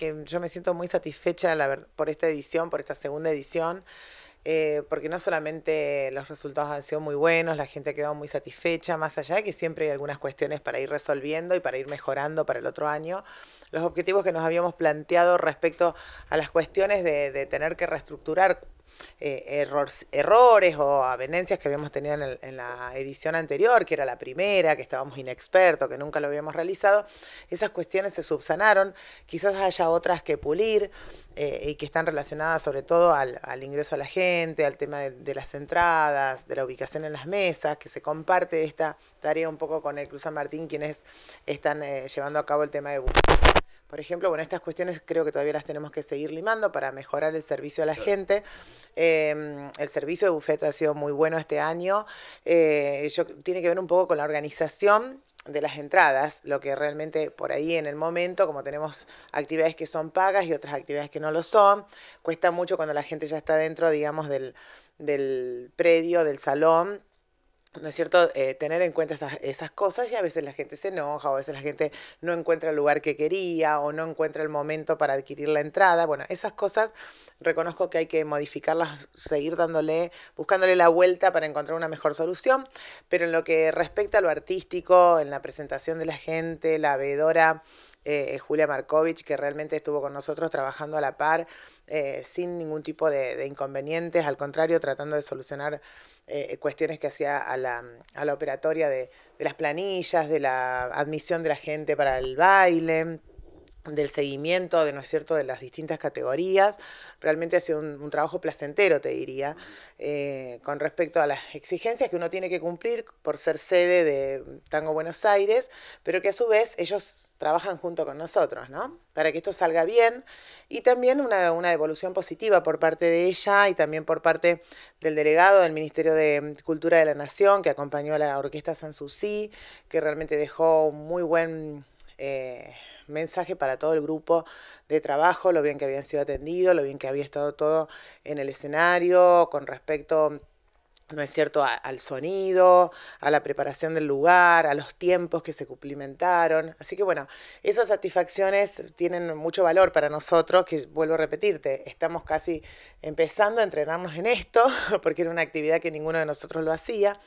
que yo me siento muy satisfecha por esta edición, por esta segunda edición, eh, porque no solamente los resultados han sido muy buenos, la gente ha quedado muy satisfecha, más allá de que siempre hay algunas cuestiones para ir resolviendo y para ir mejorando para el otro año, los objetivos que nos habíamos planteado respecto a las cuestiones de, tener que reestructurar eh, errores, errores o avenencias que habíamos tenido en, la edición anterior, que era la primera, que estábamos inexpertos, que nunca lo habíamos realizado, esas cuestiones se subsanaron. Quizás haya otras que pulir eh, y que están relacionadas sobre todo al, ingreso a la gente, al tema de, las entradas, de la ubicación en las mesas, que se comparte esta tarea un poco con el Cruz San Martín, quienes están eh, llevando a cabo el tema de... Por ejemplo, bueno, estas cuestiones creo que todavía las tenemos que seguir limando para mejorar el servicio a la gente. Em, el servicio de Buffet ha sido muy bueno este año. Eh, tiene que ver un poco con la organización de las entradas, lo que realmente por ahí en el momento, como tenemos actividades que son pagas y otras actividades que no lo son, cuesta mucho cuando la gente ya está dentro, digamos, del, del predio, del salón, ¿no es cierto?, eh, tener en cuenta esas, esas, cosas y a veces la gente se enoja o a veces la gente no encuentra el lugar que quería o no encuentra el momento para adquirir la entrada. Bueno, esas cosas reconozco que hay que modificarlas, seguir dándole, buscándole la vuelta para encontrar una mejor solución, pero en lo que respecta a lo artístico, en la presentación de la gente, la veedora, eh, eh, Julia Markovich, que realmente estuvo con nosotros trabajando a la par, eh, sin ningún tipo de, inconvenientes, al contrario, tratando de solucionar cuestiones que hacía a la, operatoria de las planillas, de la admisión de la gente para el baile del seguimiento, de, ¿no es cierto?, de las distintas categorías. Realmente ha sido un, trabajo placentero, te diría, eh, con respecto a las exigencias que uno tiene que cumplir por ser sede de Tango Buenos Aires, pero que a su vez ellos trabajan junto con nosotros, ¿no? Para que esto salga bien y también una, una evolución positiva por parte de ella y también por parte del delegado del Ministerio de Cultura de la Nación, que acompañó a la Orquesta Sanssouci, que realmente dejó muy buen eh, mensaje para todo el grupo de trabajo, lo bien que habían sido atendidos, lo bien que había estado todo en el escenario con respecto ¿no es cierto?, al sonido, a la preparación del lugar, a los tiempos que se cumplimentaron. Así que bueno, esas satisfacciones tienen mucho valor para nosotros, que vuelvo a repetirte, estamos casi empezando a entrenarnos en esto, porque era una actividad que ninguno de nosotros lo hacía.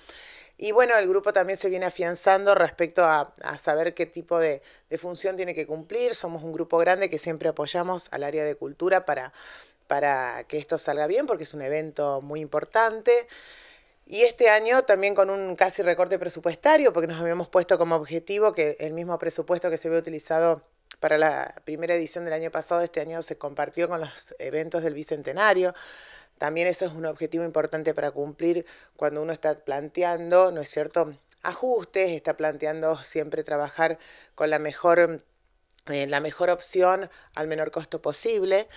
Y bueno, el grupo también se viene afianzando respecto a, saber qué tipo de, función tiene que cumplir. Somos un grupo grande que siempre apoyamos al área de cultura para, para que esto salga bien, porque es un evento muy importante. Y este año también con un casi recorte presupuestario, porque nos habíamos puesto como objetivo que el mismo presupuesto que se había utilizado para la primera edición del año pasado, este año se compartió con los eventos del Bicentenario. También eso es un objetivo importante para cumplir cuando uno está planteando, ¿no es cierto?, ajustes, está planteando siempre trabajar con la mejor, eh, la mejor opción al menor costo posible.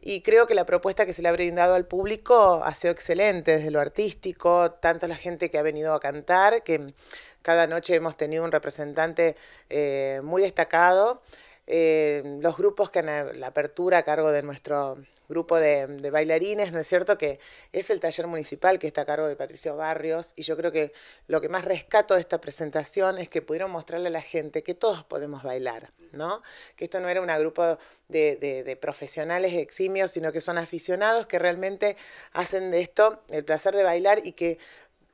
Y creo que la propuesta que se le ha brindado al público ha sido excelente desde lo artístico, tanta la gente que ha venido a cantar, que cada noche hemos tenido un representante eh, muy destacado. Eh, los grupos que han la apertura a cargo de nuestro grupo de, bailarines, ¿no es cierto? Que es el taller municipal que está a cargo de Patricio Barrios y yo creo que lo que más rescato de esta presentación es que pudieron mostrarle a la gente que todos podemos bailar, ¿no? Que esto no era un grupo de profesionales eximios, sino que son aficionados que realmente hacen de esto el placer de bailar y que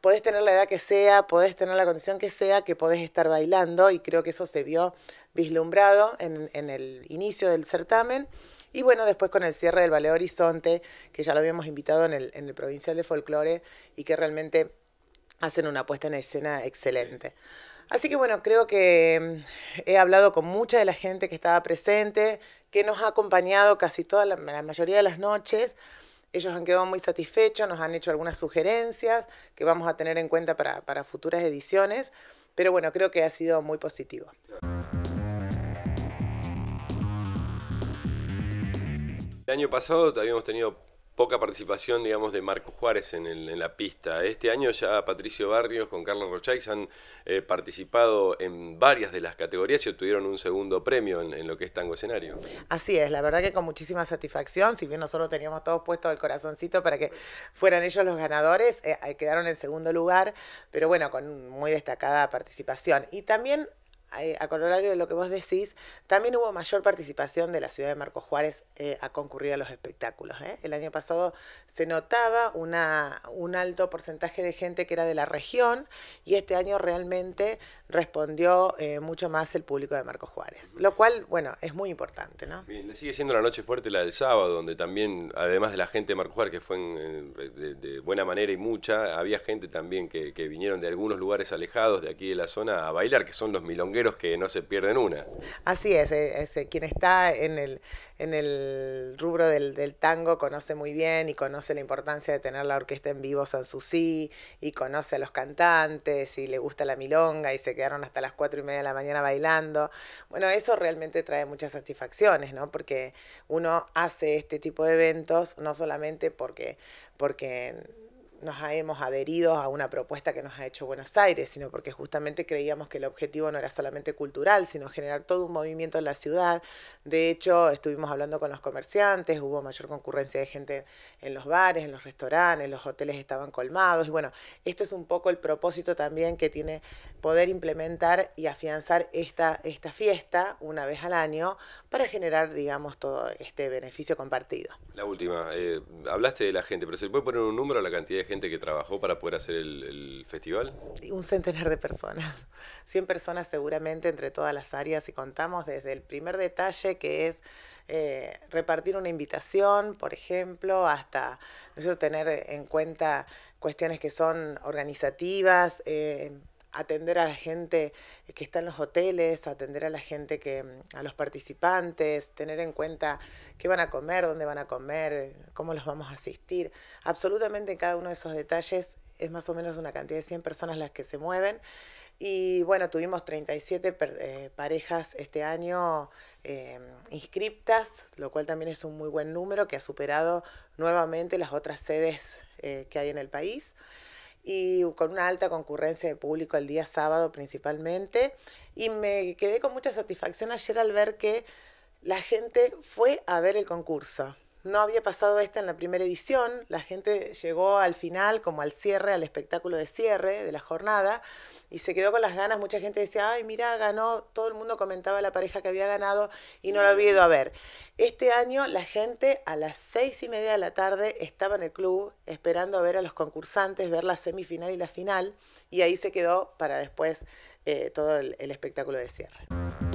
podés tener la edad que sea, podés tener la condición que sea, que podés estar bailando y creo que eso se vio vislumbrado en, el inicio del certamen. Y bueno, después con el cierre del Valle Horizonte, que ya lo habíamos invitado en el, Provincial de Folclore y que realmente hacen una puesta en escena excelente. Así que bueno, creo que mm, he hablado con mucha de la gente que estaba presente, que nos ha acompañado casi toda la mayoría de las noches. Ellos han quedado muy satisfechos, nos han hecho algunas sugerencias que vamos a tener en cuenta para, futuras ediciones, pero bueno, creo que ha sido muy positivo. El año pasado habíamos tenido poca participación, digamos, de Marco Juárez en, la pista. Este año ya Patricio Barrios con Carlos Rochaix han eh, participado en varias de las categorías y obtuvieron un segundo premio en, lo que es tango escenario. Así es, la verdad que con muchísima satisfacción, si bien nosotros teníamos todos puestos el corazoncito para que fueran ellos los ganadores, eh, eh, quedaron en segundo lugar, pero bueno, con muy destacada participación. Y también eh, a corolario de lo que vos decís, también hubo mayor participación de la ciudad de Marco Juárez eh, a concurrir a los espectáculos. ¿eh? El año pasado se notaba una, un alto porcentaje de gente que era de la región y este año realmente respondió mucho más el público de Marco Juárez, lo cual, bueno, es muy importante. ¿no? sigue siendo la noche fuerte la del sábado, donde también, además de la gente de Marco Juárez, que fue de, buena manera y mucha, había gente también que, que vinieron de algunos lugares alejados de aquí de la zona a bailar, que son los milongueros que no se pierden una. Así es, eh, eh, quien está en el, en el rubro del, tango conoce muy bien y conoce la importancia de tener la orquesta en vivo Sanssouci y conoce a los cantantes y le gusta la milonga y se quedaron hasta las cuatro y media de la mañana bailando. Bueno, eso realmente trae muchas satisfacciones, ¿no? Porque uno hace este tipo de eventos no solamente porque, porque nos hemos adherido a una propuesta que nos ha hecho Buenos Aires, sino porque justamente creíamos que el objetivo no era solamente cultural, sino generar todo un movimiento en la ciudad. De hecho, estuvimos hablando con los comerciantes, hubo mayor concurrencia de gente en los bares, en los restaurantes, los hoteles estaban colmados. Y bueno, esto es un poco el propósito también que tiene poder implementar y afianzar esta, esta fiesta una vez al año para generar, digamos, todo este beneficio compartido. La última, eh, hablaste de la gente, pero ¿se puede poner un número a la cantidad de gente que trabajó para poder hacer el, festival? Un centenar de personas, 100 personas seguramente entre todas las áreas y contamos desde el primer detalle que es eh, repartir una invitación, por ejemplo, hasta tener en cuenta cuestiones que son organizativas. Eh, atender a la gente que está en los hoteles, atender a la gente que, mm, a los participantes, tener en cuenta qué van a comer, dónde van a comer, cómo los vamos a asistir. Absolutamente cada uno de esos detalles es más o menos una cantidad de 100 personas las que se mueven. Y bueno, tuvimos 37 eh, parejas este año em, inscriptas, lo cual también es un muy buen número que ha superado nuevamente las otras sedes eh, que hay en el país y con una alta concurrencia de público el día sábado principalmente. Y me quedé con mucha satisfacción ayer al ver que la gente fue a ver el concurso. No había pasado esta en la primera edición, la gente llegó al final, como al cierre, al espectáculo de cierre de la jornada, y se quedó con las ganas, mucha gente decía, ay, mira, ganó, todo el mundo comentaba la pareja que había ganado y no lo había ido a ver. Este año la gente a las seis y media de la tarde estaba en el club esperando a ver a los concursantes, ver la semifinal y la final, y ahí se quedó para después eh, todo el espectáculo de cierre.